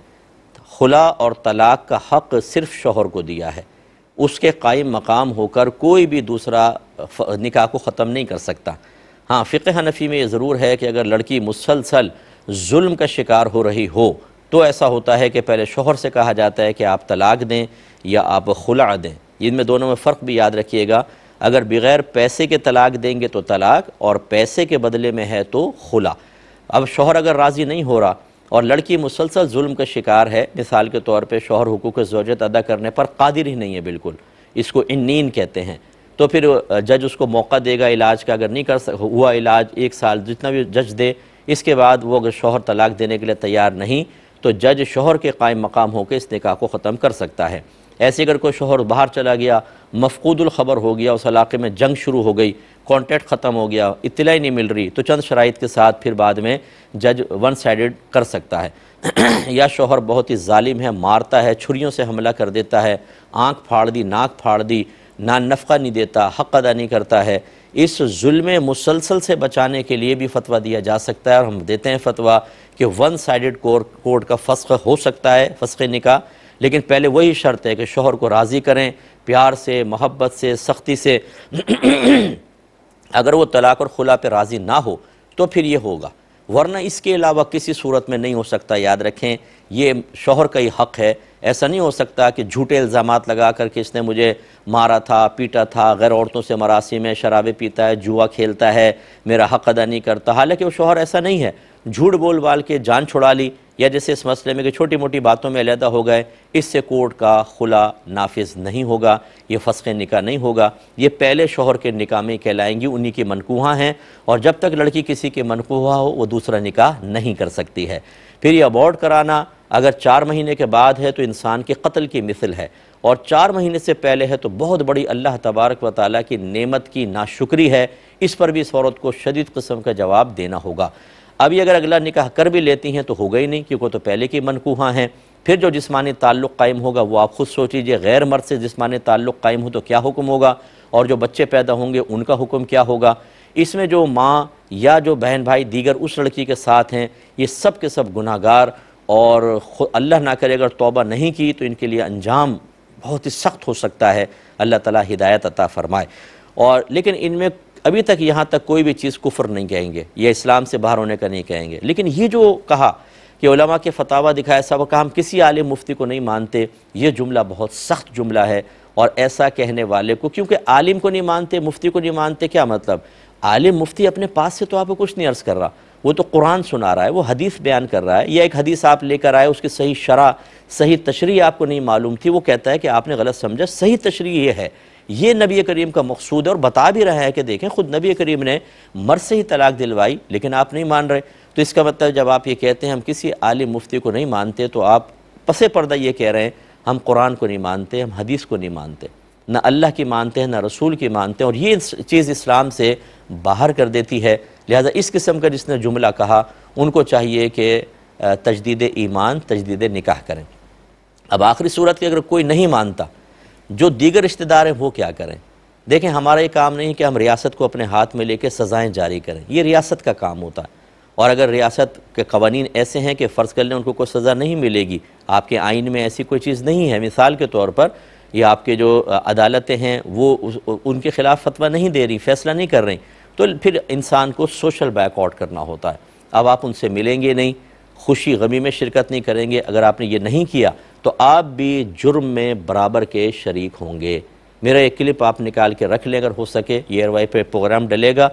खुला और तलाक़ का हक़ सिर्फ़ शोहर को दिया है उसके कायम मकाम होकर कोई भी दूसरा निकाह को ख़त्म नहीं कर सकता हाँ फ़िक हनफी में ये ज़रूर है कि अगर लड़की मुसलसल जुल्म का शिकार हो रही हो तो ऐसा होता है कि पहले शोहर से कहा जाता है कि आप तलाक दें या आप खुला दें इनमें दोनों में फ़र्क भी याद रखिएगा अगर बग़ैर पैसे के तलाक देंगे तो तलाक और पैसे के बदले में है तो खुला अब शोहर अगर राज़ी नहीं हो रहा और लड़की मुसलसल जुल्म का शिकार है मिसाल के तौर पर शोहर हकूक़ जोजत अदा करने पर कादिर ही नहीं है बिल्कुल इसको इन नींद कहते हैं तो फिर जज उसको मौका देगा इलाज का अगर नहीं कर सक हुआ इलाज एक साल जितना भी जज दे इसके बाद वो अगर शोहर तलाक देने के लिए तैयार नहीं तो जज शोहर के कायम मकाम होकर इस निका को ख़त्म कर सकता है ऐसे अगर कोई शोहर बाहर चला गया ख़बर हो गया उस इलाके में जंग शुरू हो गई कॉन्टैक्ट ख़त्म हो गया इतलाई नहीं मिल रही तो चंद शराइ के साथ फिर बाद में जज वन साइड कर सकता है या शोहर बहुत ही ालिम है मारता है छुरीों से हमला कर देता है आँख फाड़ दी नाक फाड़ दी ना नफ़ा नहीं देता हक अदा नहीं करता है इस जुल्म मुसलसल से बचाने के लिए भी फतवा दिया जा सकता है और हम देते हैं फतवा कि वन साइड कोर्ट का फस्ख हो सकता है फस्ख निका लेकिन पहले वही शर्त है कि शोहर को राज़ी करें प्यार से मोहब्बत से सख्ती से अगर वो तलाक और खुला पर राज़ी ना हो तो फिर ये होगा वरना इसके अलावा किसी सूरत में नहीं हो सकता याद रखें ये शोहर का ही हक़ है ऐसा नहीं हो सकता कि झूठे इल्ज़ाम लगा कर कि इसने मुझे मारा था पीटा था गैर औरतों से मरासम है शराबें पीता है जुआ खेलता है मेरा हक़ अदा नहीं करता हालांकि वो शोहर ऐसा नहीं है झूठ बोल बाल के जान छुड़ा ली या जैसे इस मसले में कि छोटी मोटी बातों में अलहदा हो गए इससे कोर्ट का खुला नाफिज नहीं होगा ये फसके निका नहीं होगा ये पहले शोहर के निका में कहलाएंगी उन्हीं की मनकूहा हैं और जब तक लड़की किसी के मनकूहा हो वो दूसरा निकाह नहीं कर सकती है फिर ये अबॉर्ड कराना अगर चार महीने के बाद है तो इंसान के कत्ल की मिसल है और चार महीने से पहले है तो बहुत बड़ी अल्लाह तबारक व ताली की नमत की नाशुक्री है इस पर भी इस औरत को शदीद कस्म का जवाब देना होगा अभी अगर अगला निकाह कर भी लेती हैं तो होगा ही नहीं क्योंकि तो पहले की मनकूहा हैं फिर जो जिसमानी ताल्लुक़ कायम होगा वो आप ख़ुद सोच लीजिए गैर मर्द से जिसमानी ताल्लुक़ कायम हो तो क्या हुक्म होगा और जो बच्चे पैदा होंगे उनका हुक्म क्या होगा इसमें जो माँ या जो बहन भाई दीगर उस लड़की के साथ हैं ये सब के सब गुनागार और अल्लाह ना करे अगर तोबा नहीं की तो इनके लिए अंजाम बहुत ही सख्त हो सकता है अल्लाह ताला हिदायत अता फ़रमाए और लेकिन इनमें अभी तक यहाँ तक कोई भी चीज़ कुफर नहीं कहेंगे या इस्लाम से बाहर होने का नहीं कहेंगे लेकिन ये जो कहा कि उलमा के फतावा दिखाया सब कहा हम किसी आलिम मुफ्ती को नहीं मानते ये जुमला बहुत सख्त जुमला है और ऐसा कहने वाले को क्योंकि आलिम को नहीं मानते मुफ्ती को नहीं मानते क्या मतलब आलिम मुफ्ती अपने पास से तो आपको कुछ नहीं अर्ज़ कर रहा वो तो कुरान सुना रहा है वो हदीस बयान कर रहा है या एक हदीस आप लेकर आए उसकी सही शरा सही तशरी आपको नहीं मालूम थी वो कहता है कि आपने गलत समझा सही तशरी ये है ये नबी करीम का मकसूद है और बता भी रहा है कि देखें खुद नबी करीम ने मर से ही तलाक दिलवाई लेकिन आप नहीं मान रहे तो इसका मतलब जब आप ये कहते हैं हम किसी आलिम मुफ्ती को नहीं मानते तो आप पसे पर्दा ये कह रहे हैं हम कुरान को नहीं मानते हम हदीस को नहीं मानते ना अल्लाह की मानते हैं ना रसूल की मानते हैं और ये चीज़ इस्लाम से बाहर कर देती है लिहाजा इस किस्म का जिसने जुमला कहा उनको चाहिए कि तजदीद ईमान तजदीद निकाह करें अब आखिरी सूरत की अगर कोई नहीं मानता जो दीगर रिश्तेदार हैं वो क्या करें देखें हमारा ये काम नहीं कि हम रियासत को अपने हाथ में लेके सज़ाएँ जारी करें ये रियासत का काम होता है और अगर रियासत के कवानीन ऐसे हैं कि फ़र्ज़ कर लें उनको कोई सज़ा नहीं मिलेगी आपके आइन में ऐसी कोई चीज़ नहीं है मिसाल के तौर पर या आपके जो अदालतें हैं वो उस, उनके ख़िलाफ़ फतवा नहीं दे रही फ़ैसला नहीं कर रही तो फिर इंसान को सोशल बैकआउट करना होता है अब आप उनसे मिलेंगे नहीं खुशी गमी में शिरकत नहीं करेंगे अगर आपने ये नहीं किया तो आप भी जुर्म में बराबर के शरीक होंगे मेरा एक क्लिप आप निकाल के रख लें अगर हो सके एयरवाई पे प्रोग्राम डलेगा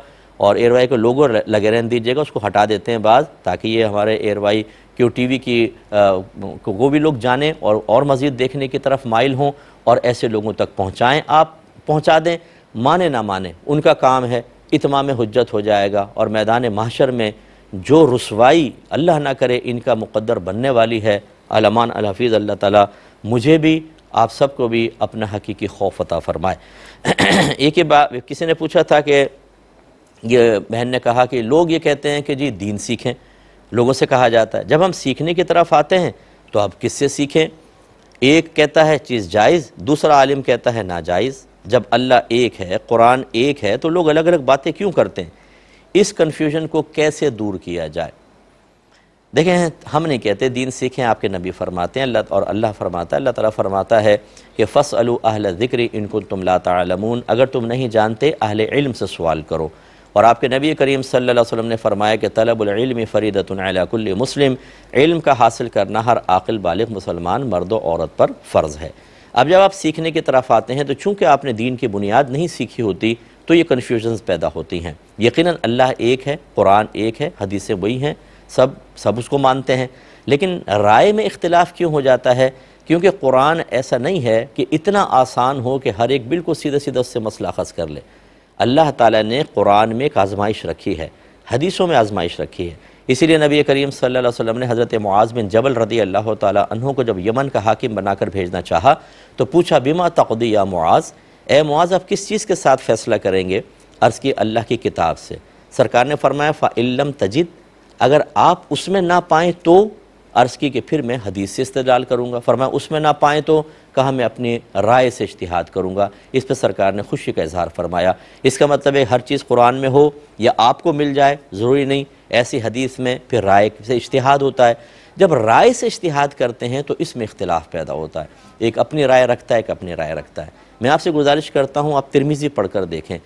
और एयरवाई को लोगो लगे रहने दीजिएगा उसको हटा देते हैं बाद ताकि ये हमारे एयरवाई क्यों टी वी की आ, वो भी लोग जानें और और मज़ीद देखने की तरफ माइल हों और ऐसे लोगों तक पहुँचाएँ आप पहुँचा दें माने ना माने उनका काम है इतमाम हजत हो जाएगा और मैदान माशर में जो रसवाई अल्लाह ना करे इनका मुकद्दर बनने वाली है अलमान अलहफीज़ अल्लाह ताला मुझे भी आप सबको भी अपना हकीकी खौफ अता फ़रमाए एक ही बात किसी ने पूछा था कि ये बहन ने कहा कि लोग ये कहते हैं कि जी दीन सीखें लोगों से कहा जाता है जब हम सीखने की तरफ आते हैं तो आप किससे सीखें एक कहता है चीज़ जायज़ दूसरा आलिम कहता है नाजायज़ जब अल्लाह एक है कुरान एक है तो लोग अलग अलग बातें क्यों करते हैं इस कन्फ्यूजन को कैसे दूर किया जाए देखें हम नहीं कहते दीन सीखें आपके नबी फरमाते हैं अल्लाह और अल्लाह फरमाता है अल्लाह ताला फरमाता है कि फ़स अहल ज़िक्र इनको तुम ला तमून अगर तुम नहीं जानते अहल इल्म से सवाल करो और आपके नबी करीम सल्लल्लाहु अलैहि वसल्लम ने फरमाया कि तलबुल्म फ़रीदतुल मुस्लिम इल्म का हासिल करना हर आकिल बालिग मुसलमान मर्द औरत पर फ़र्ज़ है अब जब आप सीखने की तरफ आते हैं तो चूँकि आपने दीन की बुनियाद नहीं सीखी होती तो ये कन्फ्यूजन्स पैदा होती हैं यकीन अल्लाह एक है कुरान एक है हदीसें वही हैं सब सब उसको मानते हैं लेकिन राय में इख्तलाफ क्यों हो जाता है क्योंकि कुरान ऐसा नहीं है कि इतना आसान हो कि हर एक बिल्कुल सीधे सीधे उससे मसला खस कर ले अल्लाह ताला ने कुरान में एक आजमाइश रखी है हदीसों में आजमाइश रखी है इसीलिए नबी करीम सल्लल्लाहु अलैहि वसल्लम ने हज़रत मुआज़ बिन जबल रदी अल्लाह तहों को जब यमन का हाकिम बनाकर भेजना चाहा तो पूछा बीमा तकदी या मुआज़ ए मुआज़ आप किस चीज़ के साथ फ़ैसला करेंगे अर्ज़ की अल्लाह की किताब से सरकार ने फरमाया फ़ाइलम तजिद अगर आप उसमें ना पाएँ तो अर्ज़ की कि फिर मैं हदीस से इस्तेदाल करूँगा फरमाया उसमें ना पाएँ तो कहा मैं अपनी राय से इश्तिहाद करूँगा इस पर सरकार ने खुशी का इजहार फरमाया इसका मतलब है हर चीज़ कुरान में हो या आपको मिल जाए ज़रूरी नहीं ऐसी हदीस में फिर राय से इश्तिहाद होता है जब राय से इश्तिहाद करते हैं तो इसमें इख्तलाफ पैदा होता है एक अपनी राय रखता है एक अपनी राय रखता है मैं आपसे गुजारिश करता हूँ आप तिरमिज़ी पढ़ कर देखें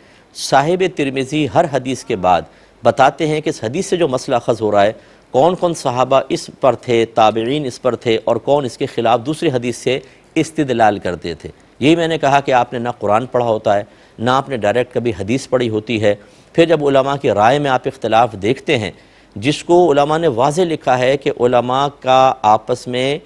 साहिब तिरमिज़ी हर हदीस के बाद बताते हैं कि इस हदीस से जो मसला खज़ हो रहा है कौन कौन साहबा इस पर थे ताबेन इस पर थे और कौन इसके ख़िलाफ़ दूसरी हदीस से इस्तलाल करते थे यही मैंने कहा कि आपने ना कुरान पढ़ा होता है ना आपने डायरेक्ट कभी हदीस पढ़ी होती है फिर जब उलमा की राय में आप इख्तलाफ देखते हैं जिसको उलमा ने वाज लिखा है कि उलमा का आपस में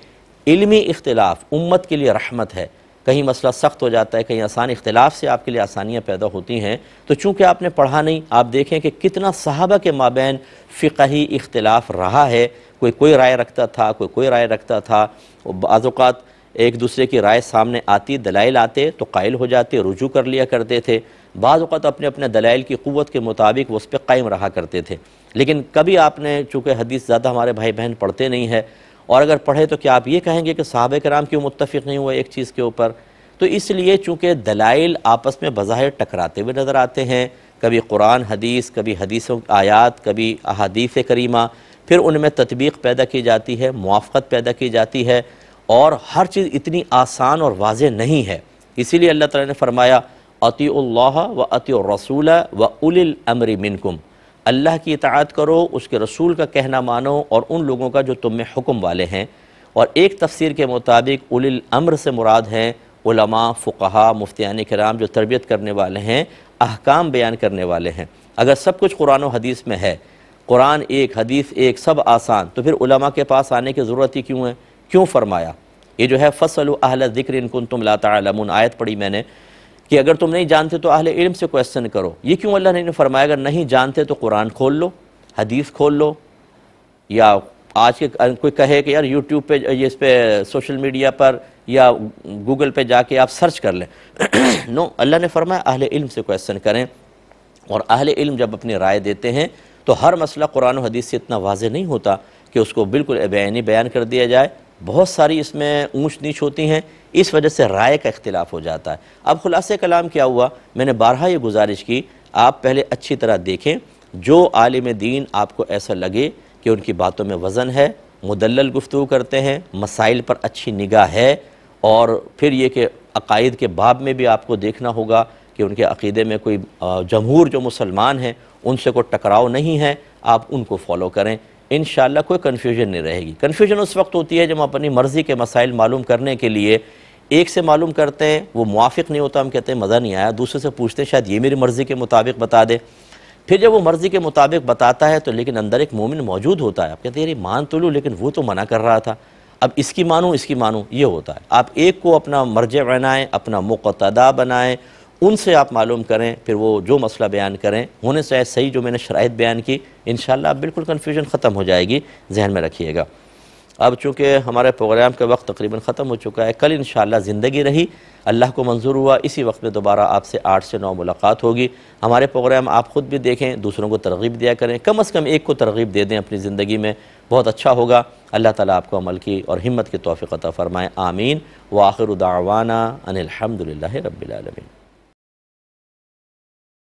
इलमी इख्तलाफ उम्मत के लिए रहमत है कहीं मसला सख्त हो जाता है कहीं आसान इख्तलाफ से आपके लिए आसानियाँ पैदा होती हैं तो चूँकि आपने पढ़ा नहीं आप देखें कि कितना सहाबा के माबेन फ़िकही इख्तलाफ रहा है कोई कोई राय रखता था कोई कोई राय रखता था बाज़ात एक दूसरे की राय सामने आती दलाइल आते तो कायल हो जाते रुजू कर लिया करते थे बाज़ात अपने अपने दलाइल की क़वत के मुताबिक वो उस पर कायम रहा करते थे लेकिन कभी आपने चूँकि हदीस ज़्यादा हमारे भाई बहन पढ़ते नहीं है और अगर पढ़े तो क्या आप ये कहेंगे कि साहब कराम क्यों मुतफ़ नहीं हुए एक चीज़ के ऊपर तो इसलिए चूँकि दलाइल आपस में बज़ाहिर टकराते हुए नज़र आते हैं कभी कुरान हदीस कभी हदीसों आयात कभी अहादीफ़ करीमा फिर उनमें तदबीक पैदा की जाती है मुआफ़त पैदा की जाती है और हर चीज़ इतनी आसान और वाज नहीं है इसीलिए अल्लाह ताला ने फरमाया अतील्ला व अती रसूल व उलिल अमरी मिनकुम अल्लाह की इतात करो उसके रसूल का कहना मानो और उन लोगों का जो तुम में हुक्म वाले हैं और एक तफसीर के मुताबिक उलिल अम्र से मुराद हैं उलमा फ़ुकहा मुफ्तियान कराम जो तरबियत करने वाले हैं अहकाम बयान करने वाले हैं अगर सब कुछ कुरान और हदीस में है कुरान एक हदीस एक सब आसान तो फिर उलमा के पास आने की ज़रूरत ही क्यों है क्यों फरमाया ये जो है फसल अहल ज़िक्र इनकुन तुम लाता आयत पढ़ी मैंने कि अगर तुम नहीं जानते तो अहले इल्म से क्वेश्चन करो ये क्यों अल्लाह ने फरमाया अगर नहीं जानते तो कुरान खोल लो हदीस खोल लो या आज के कोई कहे कि यार यूट्यूब पे ये इस पर सोशल मीडिया पर या गूगल पे जाके आप सर्च कर लें नो अल्लाह ने फरमाया अहले इल्म से क्वेश्चन करें और अहले इल्म जब अपनी राय देते हैं तो हर मसला कुरान हदीस से इतना वाज नहीं होता कि उसको बिल्कुल बयानी बयान कर दिया जाए बहुत सारी इसमें ऊँच नीच होती हैं इस वजह से राय का इख्तिलाफ़ हो जाता है अब खुलासे कलाम क्या हुआ मैंने बारहा ये गुजारिश की आप पहले अच्छी तरह देखें जो आलिम दीन आपको ऐसा लगे कि उनकी बातों में वज़न है मुदल गुफ्तु करते हैं मसाइल पर अच्छी निगाह है और फिर ये कि अकायद के बाब में भी आपको देखना होगा कि उनके अकीदे में कोई जमहूर जो मुसलमान हैं उनसे कोई टकराव नहीं है आप उनको फॉलो करें इन कोई कन्फ्यूजन नहीं रहेगी कन्फ्यूजन उस वक्त होती है जब हम अपनी मर्ज़ी के मसाइल मालूम करने के लिए एक से मालूम करते हैं वो मुआफ़ नहीं होता हम कहते हैं मज़ा नहीं आया दूसरे से पूछते हैं शायद ये मेरी मर्ज़ी के मुताबिक बता दे फिर जब वो मर्ज़ी के मुताबिक बताता है तो लेकिन अंदर एक मोमिन मौजूद होता है आप कहते हैं अरे मान तो लूँ लेकिन वो तो मना कर रहा था अब इसकी मानूँ इसकी मानूँ ये होता है आप एक को अपना मर्ज बनाएँ अपना मुकतदा बनाएँ उनसे आप मालूम करें फिर वो जो मसला बयान करें होने से सही जो मैंने शराइ बयान की इन आप बिल्कुल कन्फ्यूजन ख़त्म हो जाएगी जहन में रखिएगा अब चूँकि हमारे प्रोग्राम का वक्त तकरीबन ख़त्म हो चुका है कल इन ज़िंदगी रही अल्लाह को मंजूर हुआ इसी वक्त में दोबारा आपसे आठ से नौ मुलाकात होगी हमारे प्रोग्राम आप ख़ुद भी देखें दूसरों को तरगीब दिया करें कम अज़ कम एक को तरगीब दे दें अपनी ज़िंदगी में बहुत अच्छा होगा अल्लाह ताली आपको अमल की और हिम्मत की तोफ़ी फ़रमाएँ आमीन व आखिर उदावाना अनिलहमदिल्ल रबीआलमीन